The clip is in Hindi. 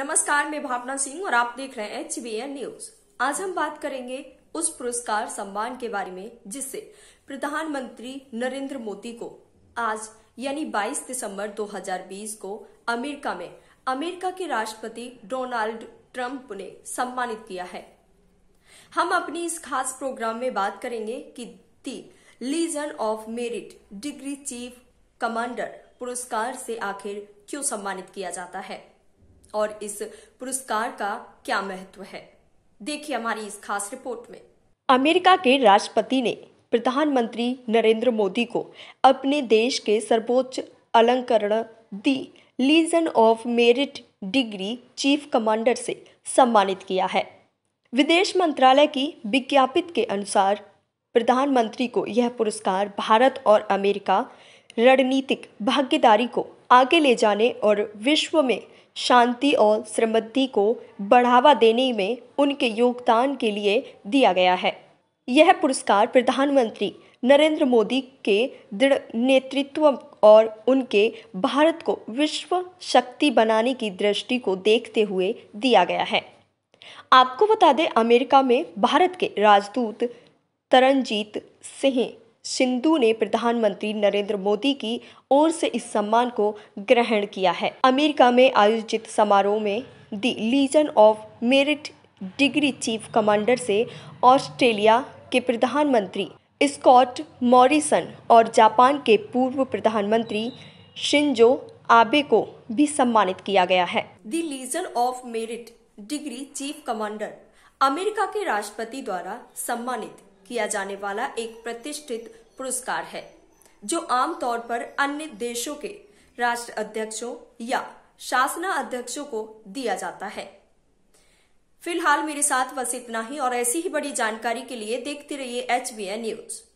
नमस्कार मैं भावना सिंह और आप देख रहे हैं एच न्यूज आज हम बात करेंगे उस पुरस्कार सम्मान के बारे में जिससे प्रधानमंत्री नरेंद्र मोदी को आज यानी 22 दिसंबर 2020 को अमेरिका में अमेरिका के राष्ट्रपति डोनाल्ड ट्रंप ने सम्मानित किया है हम अपनी इस खास प्रोग्राम में बात करेंगे कि the legion of merit degree chief commander पुरस्कार से आखिर क्यों सम्मानित किया जाता है और इस पुरस्कार का क्या महत्व है देखिए हमारी इस खास रिपोर्ट में अमेरिका के राष्ट्रपति ने प्रधानमंत्री नरेंद्र मोदी को अपने देश के सर्वोच्च अलंकरण the legion of merit degree chief commander से सम्मानित किया है विदेश मंत्रालय की विज्ञापित के अनुसार प्रधानमंत्री को यह पुरस्कार भारत और अमेरिका रणनीतिक भागीदारी को आगे ले जाने और विश्व में शांति और समृद्धि को बढ़ावा देने में उनके योगदान के लिए दिया गया है यह पुरस्कार प्रधानमंत्री नरेंद्र मोदी के दृढ़ नेतृत्व और उनके भारत को विश्व शक्ति बनाने की दृष्टि को देखते हुए दिया गया है आपको बता दें अमेरिका में भारत के राजदूत तरनजीत सिंह सिंधु ने प्रधानमंत्री नरेंद्र मोदी की ओर से इस सम्मान को ग्रहण किया है अमेरिका में आयोजित समारोह में the legion of merit degree chief commander से ऑस्ट्रेलिया के प्रधानमंत्री स्कॉट मॉरिसन और जापान के पूर्व प्रधानमंत्री शिंजो आबे को भी सम्मानित किया गया है the legion of merit degree chief commander America के राष्ट्रपति द्वारा सम्मानित किया जाने वाला एक प्रतिष्ठित पुरस्कार है जो आमतौर पर अन्य देशों के राष्ट्र अध्यक्षों या शासना अध्यक्षों को दिया जाता है फिलहाल मेरे साथ बस इतना ही और ऐसी ही बड़ी जानकारी के लिए देखते रहिए एच न्यूज